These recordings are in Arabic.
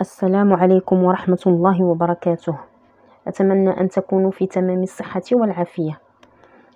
السلام عليكم ورحمة الله وبركاته أتمنى أن تكونوا في تمام الصحة والعافية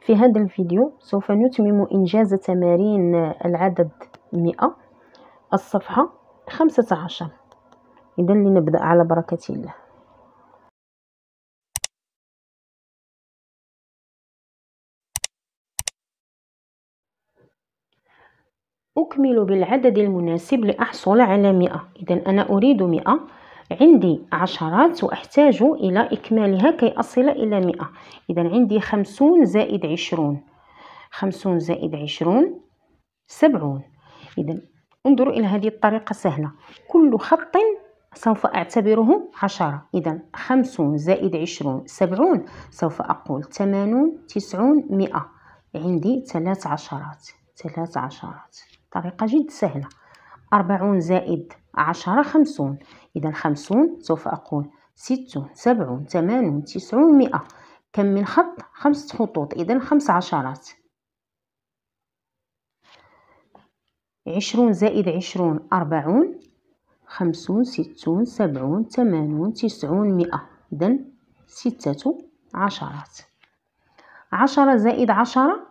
في هذا الفيديو سوف نتمم إنجاز تمارين العدد 100 الصفحة 15 إذا لنبدأ على بركة الله أكمل بالعدد المناسب لأحصل على مئة إذا أنا أريد مئة عندي عشرات وأحتاج إلى إكمالها كي أصل إلى مئة إذا عندي خمسون زائد عشرون خمسون زائد عشرون سبعون إذا انظروا إلى هذه الطريقة سهلة كل خط سوف أعتبره عشرة إذا خمسون زائد عشرون سبعون سوف أقول ثمانون تسعون مئة عندي ثلاث عشرات ثلاث عشرات طريقة جد سهلة أربعون زائد عشرة خمسون إذا خمسون سوف أقول ستون سبعون ثمانون تسعون مئة كم من خط خمسة خطوط إذا خمس عشرات عشرون زائد عشرون أربعون خمسون ستون سبعون ثمانون تسعون مئة إذا ستة عشرات عشرة زائد عشرة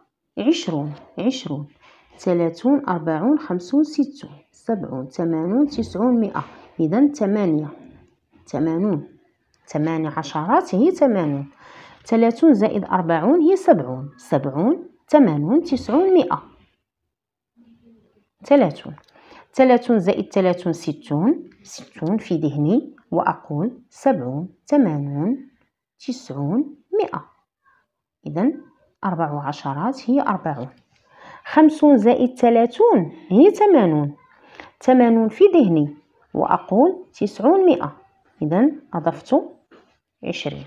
عشرون عشرون ثلاثون أربعون خمسون ستون سبعون ثمانون تسعون مئة إذا ثمانية ثمانون ثمانية عشرات هي ثمانون ثلاثون زائد أربعون هي سبعون سبعون ثمانون تسعون مئة ثلاثون ثلاثون زائد ثلاثون ستون ستون في ذهني وأقول سبعون ثمانون تسعون مئة إذا أربع عشرات هي أربعون خمسون زائد ثلاثون هي ثمانون ثمانون في ذهني وأقول تسعون مئة إذا أضفت عشرين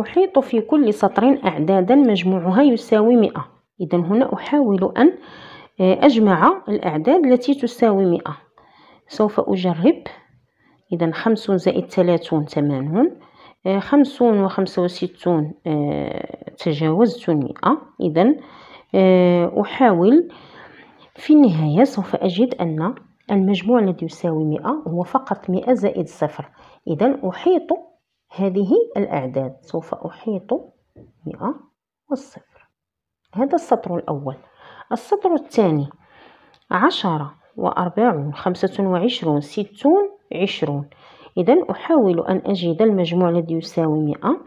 أحيط في كل سطر أعدادا مجموعها يساوي مئة إذا هنا أحاول أن آه، أجمع الأعداد التي تساوي مئة سوف أجرب إذا خمسون زائد ثلاثون ثمانون آه، خمسون وخمسة وستون آه، تجاوزت المئة إذا آه، أحاول في النهاية سوف أجد أن المجموع الذي يساوي مئة هو فقط مئة زائد صفر إذا أحيط هذه الأعداد سوف أحيط مئة والصفر هذا السطر الأول السطر الثاني عشرة وأربعون خمسة وعشرون ستون عشرون إذا أحاول أن أجد المجموع الذي يساوي مئة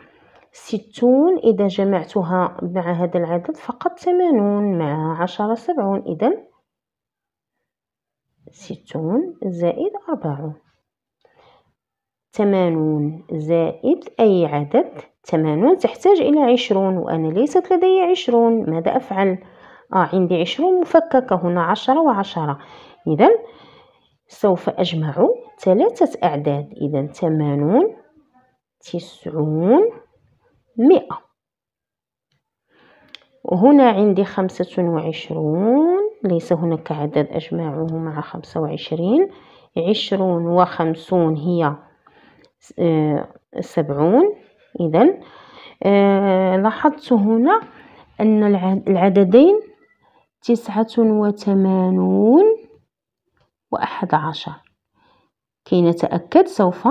ستون إذا جمعتها مع هذا العدد فقط ثمانون مع عشرة سبعون إذا ستون زائد أربعون ثمانون زائد أي عدد ثمانون تحتاج إلى عشرون وأنا ليست لدي عشرون ماذا أفعل؟ آه عندي عشرون مفككة هنا عشرة وعشرة إذا سوف أجمع ثلاثة أعداد إذا ثمانون تسعون مئة وهنا عندي خمسة وعشرون ليس هناك عدد أجمعه مع خمسة وعشرين عشرون وخمسون هي آه، سبعون إذا آه، لاحظت هنا أن العددين تسعة وثمانون وأحد عشر كي نتأكد سوف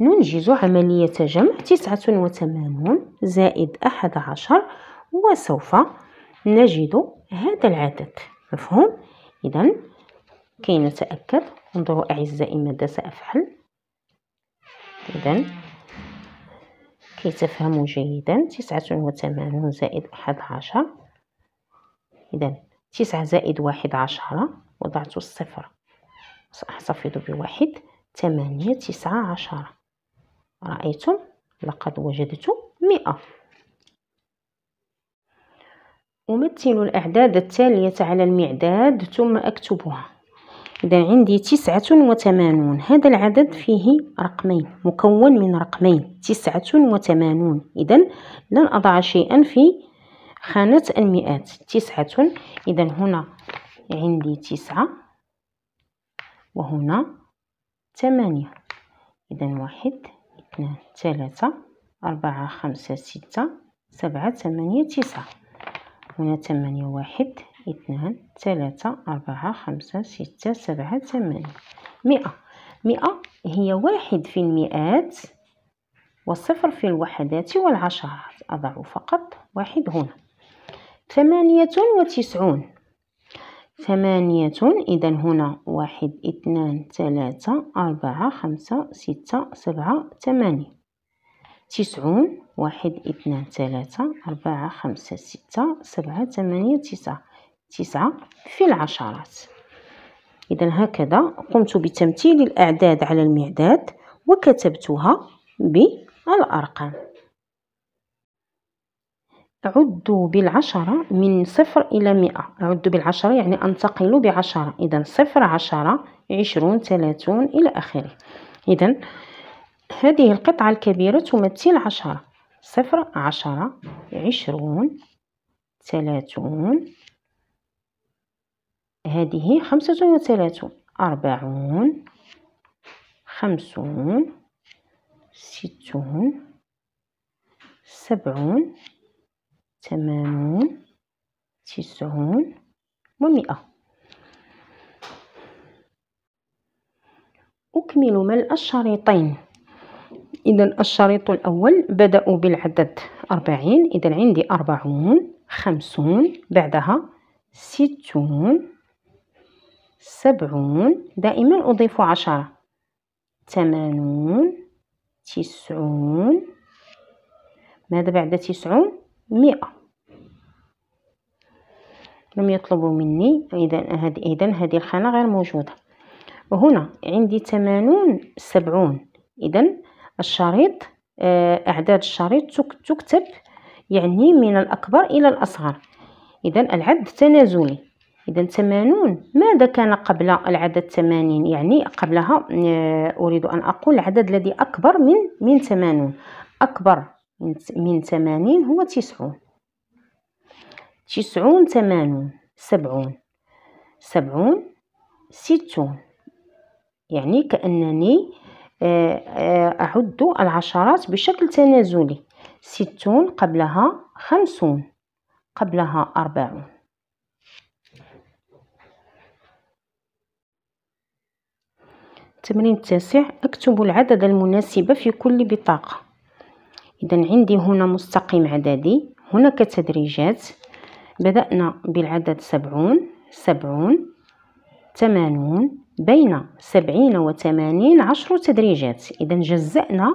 ننجز عملية جمع تسعة وثمانون زائد أحد عشر وسوف نجد هذا العدد مفهوم؟ إذا كي نتأكد انظروا أعزائي ماذا سأفعل إذا كي تفهموا جيدا تسعة وثمانون زائد أحد عشر إذا تسعة زائد واحد عشرة وضعت الصفر سأحتفظ بواحد ثمانية تسعة عشرة رأيتم لقد وجدت مئة أمثل الأعداد التالية على المعداد ثم أكتبها إذا عندي تسعة وثمانون هذا العدد فيه رقمين مكون من رقمين تسعة وثمانون إذا لن أضع شيئا في خانة المئات تسعة إذا هنا عندي تسعة وهنا ثمانية إذا واحد اثنان ثلاثة أربعة خمسة ستة سبعة ثمانية تسعة هنا ثمانية واحد اثنان ثلاثة أربعة خمسة ستة سبعة ثمانية مئة مئة هي واحد في المئات وصفر في الوحدات والعشرات أضع فقط واحد هنا ثمانية وتسعون ثمانية إذا هنا واحد اثنان ثلاثة أربعة خمسة ستة سبعة ثمانية تسعون واحد اثنان ثلاثة أربعة خمسة ستة سبعة ثمانية تسعة تسعة في العشرات إذا هكذا قمت بتمثيل الأعداد على المعداد وكتبتها بالأرقام عدوا بالعشرة من صفر إلى مئة عدوا بالعشرة يعني أنتقل بعشرة إذا صفر عشرة عشرون ثلاثون إلى آخره إذا هذه القطعة الكبيرة تمثل عشرة صفر عشرة عشرون ثلاثون هذه خمسة وثلاثون أربعون خمسون ستون سبعون ثمانون تسعون ومئة أكمل ملء الشريطين إذا الشريط الأول بدأوا بالعدد أربعين إذا عندي أربعون خمسون بعدها ستون سبعون دائما أضيف عشرة ثمانون تسعون ماذا بعد تسعون مئة لم يطلبوا مني إذا هذه إذا هذه الخانة غير موجودة وهنا عندي ثمانون سبعون إذا الشريط آه، أعداد الشريط تكتب يعني من الأكبر إلى الأصغر إذا العد تنازلي إذا ثمانون ماذا كان قبل العدد ثمانين يعني قبلها آه، أريد أن أقول العدد الذي أكبر من من ثمانون أكبر من ثمانين هو تسعون تسعون ثمانون سبعون سبعون ستون يعني كأنني آه، آه، أعد العشرات بشكل تنازلي ستون قبلها خمسون قبلها أربعون التمرين التاسع اكتب العدد المناسب في كل بطاقة إذا عندي هنا مستقيم عددي هناك تدريجات بدأنا بالعدد سبعون سبعون ثمانون بين سبعين وثمانين عشر تدريجات إذا جزأنا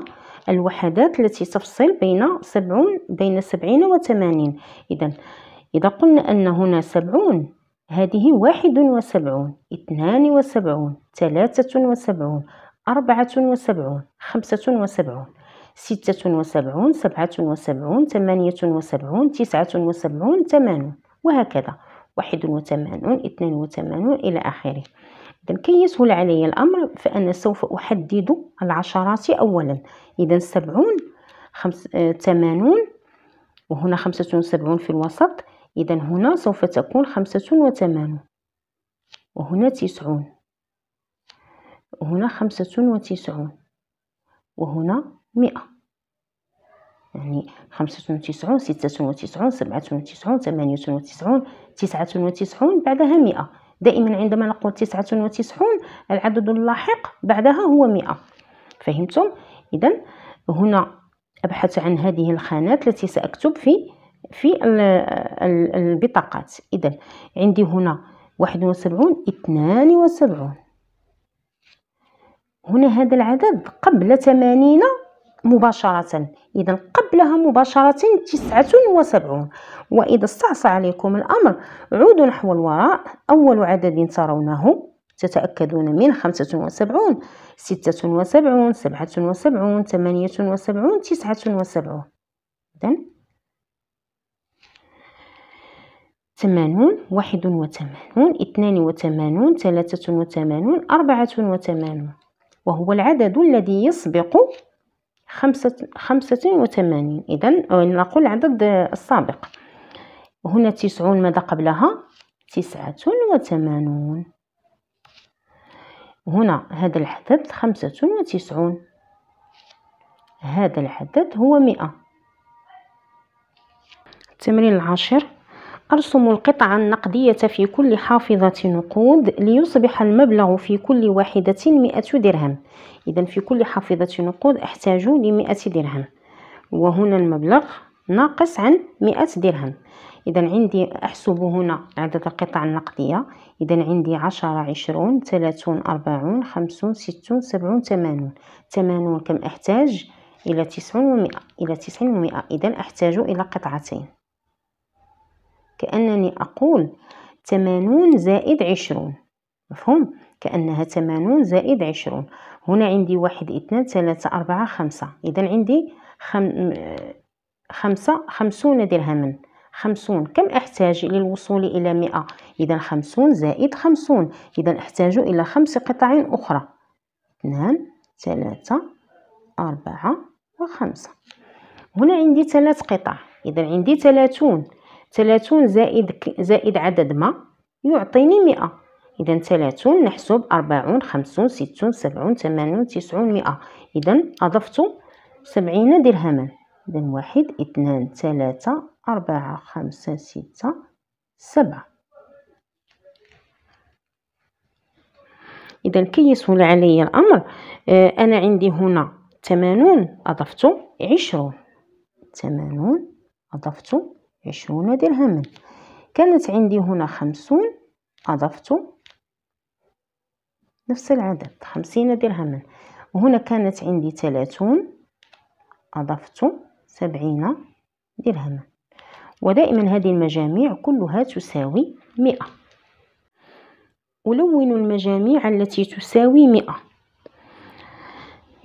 الوحدات التي تفصل بين سبعون بين سبعين وثمانين إذا إذا قلنا أن هنا سبعون هذه واحد وسبعون اثنان وسبعون ثلاثة وسبعون أربعة وسبعون خمسة وسبعون ستة وسبعون سبعة وسبعون ثمانية وسبعون تسعة وسبعون ثمانون وهكذا واحد وثمانون اثنان وثمانون إلى آخره إذا كي يسهل علي الأمر فأنا سوف أحدد العشرات أولا إذا سبعون خمس آه، ثمانون وهنا خمسة وسبعون في الوسط إذا هنا سوف تكون خمسة وثمانون وهنا تسعون وهنا خمسة وتسعون وهنا مئة يعني خمسة وتسعون ستة وتسعون سبعة وتسعون ثمانية وتسعون تسعة وتسعون بعدها مئة دائما عندما نقول تسعة وتسعون العدد اللاحق بعدها هو مئة فهمتم إذا هنا أبحث عن هذه الخانات التي سأكتب في في البطاقات إذا عندي هنا واحد وسبعون اثنان وسبعون هنا هذا العدد قبل ثمانين مباشرة إذا قبلها مباشرة تسعة وسبعون وإذا استعصى عليكم الأمر عودوا نحو الوراء أول عدد ترونه تتأكدون من خمسة وسبعون ستة وسبعون سبعة وسبعون ثمانية وسبعون تسعة وسبعون إذا ثمانون واحد وثمانون اثنان وثمانون ثلاثة وثمانون أربعة وثمانون وهو العدد الذي يسبق خمسة, خمسة وثمانين إذا نقول العدد السابق هنا تسعون ماذا قبلها تسعة وثمانون هنا هذا العدد خمسة وتسعون هذا العدد هو مئة التمرين العاشر أرسم القطعة النقدية في كل حافظة نقود ليصبح المبلغ في كل واحدة مئة درهم إذا في كل حافظة نقود أحتاج لمئة درهم وهنا المبلغ ناقص عن مئة درهم إذا عندي أحسب هنا عدد القطع النقدية إذا عندي عشرة عشرون ثلاثون أربعون خمسون ستون سبعون ثمانون ثمانون كم أحتاج إلى تسعون ومئة إلى تسعين ومئة إذا أحتاج إلى قطعتين كأنني أقول ثمانون زائد عشرون مفهوم كأنها ثمانون زائد عشرون هنا عندي واحد اثنان ثلاثة أربعة خمسة إذا عندي خم... خمسة خمسون درهما خمسون كم أحتاج للوصول إلى مئة إذا خمسون زائد خمسون إذا أحتاج إلى خمس قطع أخرى اثنان ثلاثة أربعة وخمسة هنا عندي ثلاث قطع إذا عندي ثلاثون 30 زائد, زائد عدد ما يعطيني مئة إذا 30 نحسب 40 خمسون ستون سبعون ثمانون تسعون مئة إذا أضفت سبعين درهما إذا واحد 2 3 أربعة خمسة ستة سبعة إذا كي يسهل علي الأمر آه، أنا عندي هنا 80 أضفت عشرون 80 أضفت عشرون درهما كانت عندي هنا خمسون أضفت نفس العدد خمسين درهما وهنا كانت عندي ثلاثون أضفت سبعين درهما ودائما هذه المجاميع كلها تساوي مئة ألون المجاميع التي تساوي مئة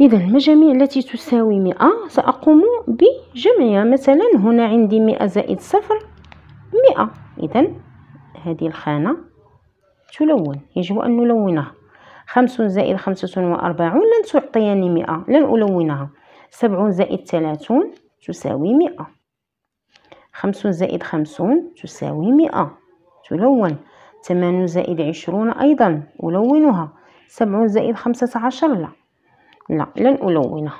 إذا المجاميع التي تساوي مئة سأقوم بجمعها مثلا هنا عندي مئة زائد صفر مئة إذا هذه الخانة تلون يجب أن نلونها خمس زائد خمسة وأربعون لن تعطيني مئة لن ألونها سبع زائد ثلاثون تساوي مئة خمس زائد خمسون تساوي مئة تلون ثمان زائد عشرون أيضا ألونها سبع زائد خمسة عشر لا لا لن ألونه